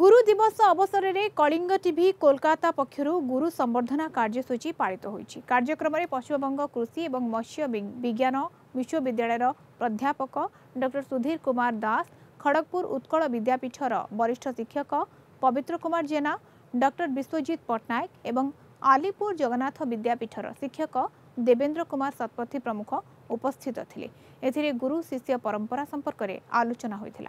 গুরু দিবস অবসরের কলিঙ্গ টিভি কলকাতা পক্ষ গুরু সম্বর্ধনা কার্যসূচী পালিত হয়েছে কার্যক্রমে পশ্চিমবঙ্গ কৃষি এবং মৎস্য বিজ্ঞান বিশ্ববিদ্যালয়ের প্রাধ্যাপক ডক্টর সুধীর কুমার দাস খড়গপুর উৎকল বিদ্যাপীঠর বরিষ্ঠ শিক্ষক পবিত্র কুমার জেনা ডক্টর বিশ্বজিৎ পট্টনাক এবং আলিপুর জগন্নাথ বিদ্যাপীঠর শিক্ষক দেবেন্দ্র কুমার শতপথী প্রমুখ উপস্থিত লে এতে গুরু শিষ্য পরম্পরা সম্পর্কের আলোচনা হয়েছিল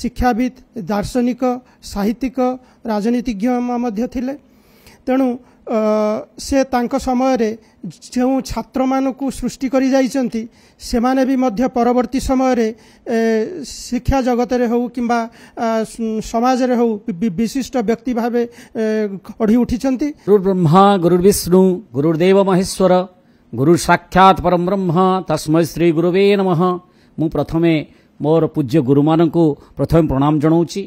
ଶିକ୍ଷାବିତ୍ ଦାର୍ଶନିକ ସାହିତ୍ୟିକ ରାଜନୀତିଜ୍ଞ ମଧ୍ୟ ଥିଲେ ତେଣୁ ସେ ତାଙ୍କ ସମୟରେ ଯେଉଁ ଛାତ୍ରମାନଙ୍କୁ ସୃଷ୍ଟି କରିଯାଇଛନ୍ତି ସେମାନେ ବି ମଧ୍ୟ ପରବର୍ତ୍ତୀ ସମୟରେ ଶିକ୍ଷା ଜଗତରେ ହେଉ କିମ୍ବା ସମାଜରେ ହେଉ ବିଶିଷ୍ଟ ବ୍ୟକ୍ତି ଭାବେ ଗଢ଼ି ଉଠିଛନ୍ତି ଗୁରୁବ୍ରହ୍ମା ଗୁରୁବିଷ୍ଣୁ ଗୁରୁଦେବ ମହେଶ୍ୱର ଗୁରୁ ସାକ୍ଷାତ୍ ପରମ୍ ବ୍ରହ୍ମ ତସ୍ମୟ ଶ୍ରୀ ଗୁରୁବେ ନମଃ ମୁଁ ପ୍ରଥମେ ମୋର ପୂଜ୍ୟ ଗୁରୁମାନଙ୍କୁ ପ୍ରଥମେ ପ୍ରଣାମ ଜଣାଉଛି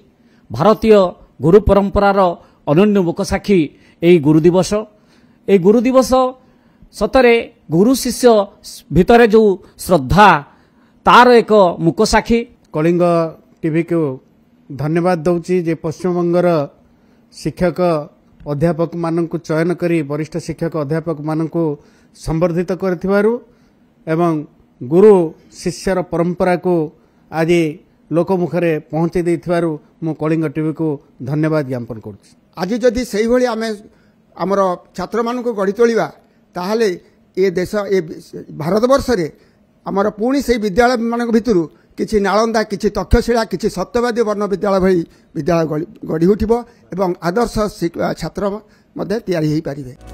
ଭାରତୀୟ ଗୁରୁ ପରମ୍ପରାର ଅନନ୍ୟ ମୁକସାକ୍ଷୀ ଏହି ଗୁରୁଦିବସ ଏହି ଗୁରୁଦିବସ ସତରେ ଗୁରୁ ଶିଷ୍ୟ ଭିତରେ ଯେଉଁ ଶ୍ରଦ୍ଧା ତାର ଏକ ମୁକସାକ୍ଷୀ କଳିଙ୍ଗ ଟିଭିକୁ ଧନ୍ୟବାଦ ଦେଉଛି ଯେ ପଶ୍ଚିମବଙ୍ଗର ଶିକ୍ଷକ ଅଧ୍ୟାପକମାନଙ୍କୁ ଚୟନ କରି ବରିଷ୍ଠ ଶିକ୍ଷକ ଅଧ୍ୟାପକମାନଙ୍କୁ ସମ୍ବର୍ଦ୍ଧିତ କରିଥିବାରୁ ଏବଂ ଗୁରୁ ଶିଷ୍ୟର ପରମ୍ପରାକୁ ଆଜି ଲୋକମୁଖରେ ପହଞ୍ଚାଇ ଦେଇଥିବାରୁ ମୁଁ କଳିଙ୍ଗ ଟିଭିକୁ ଧନ୍ୟବାଦ ଜ୍ଞାପନ କରୁଛି ଆଜି ଯଦି ସେହିଭଳି ଆମେ ଆମର ଛାତ୍ରମାନଙ୍କୁ ଗଢ଼ି ତୋଳିବା ତାହେଲେ ଏ ଦେଶ ଏ ଭାରତବର୍ଷରେ ଆମର ପୁଣି ସେହି ବିଦ୍ୟାଳୟମାନଙ୍କ ଭିତରୁ କିଛି ନାଳନ୍ଦା କିଛି ତକ୍ଷଶିଳା କିଛି ସତ୍ୟବାଦୀ ବର୍ଣ୍ଣ ବିଦ୍ୟାଳୟ ଭଳି ବିଦ୍ୟାଳୟ ଗଢ଼ି ଉଠିବ ଏବଂ ଆଦର୍ଶ ଛାତ୍ର ମଧ୍ୟ ତିଆରି ହୋଇପାରିବେ